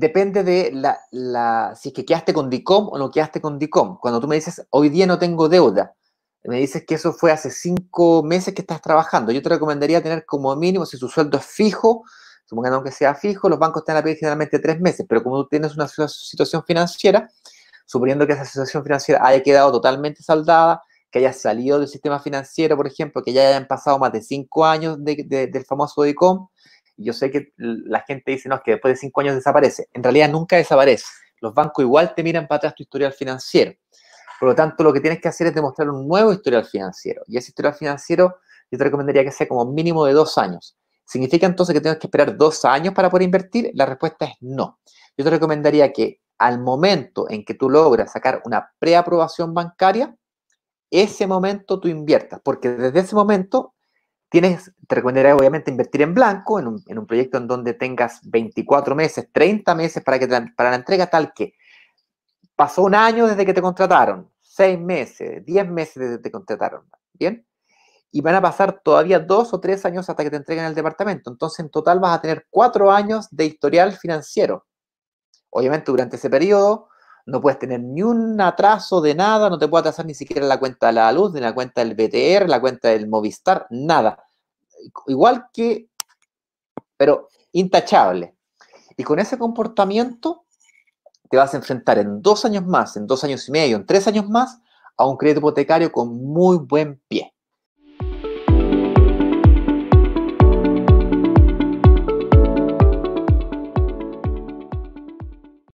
depende de la, si es que quedaste con DICOM o no quedaste con DICOM. Cuando tú me dices, hoy día no tengo deuda, me dices que eso fue hace cinco meses que estás trabajando. Yo te recomendaría tener como mínimo, si su sueldo es fijo, supongamos que sea fijo, los bancos te van a pedir generalmente tres meses, pero como tú tienes una situación financiera, suponiendo que esa situación financiera haya quedado totalmente saldada, que haya salido del sistema financiero, por ejemplo, que ya hayan pasado más de cinco años del famoso DICOM, yo sé que la gente dice, no, es que después de cinco años desaparece. En realidad nunca desaparece. Los bancos igual te miran para atrás tu historial financiero. Por lo tanto, lo que tienes que hacer es demostrar un nuevo historial financiero. Y ese historial financiero yo te recomendaría que sea como mínimo de dos años. ¿Significa entonces que tienes que esperar dos años para poder invertir? La respuesta es no. Yo te recomendaría que al momento en que tú logras sacar una preaprobación bancaria, ese momento tú inviertas, porque desde ese momento Tienes, te recomendaría obviamente invertir en blanco, en un, proyecto en donde tengas 24 meses, 30 meses para, que, para la entrega, tal que pasó un año desde que te contrataron, 6 meses, 10 meses desde que te contrataron, ¿bien? Y van a pasar todavía 2 o 3 años hasta que te entreguen el departamento. Entonces, en total vas a tener 4 años de historial financiero. Obviamente, durante ese periodo no puedes tener ni un atraso de nada, no te puedo atrasar ni siquiera la cuenta de la luz, ni la cuenta del BTR, la cuenta del Movistar, nada. Igual que, pero intachable. Y con ese comportamiento te vas a enfrentar en dos años más, en dos años y medio, en tres años más, a un crédito hipotecario con muy buen pie.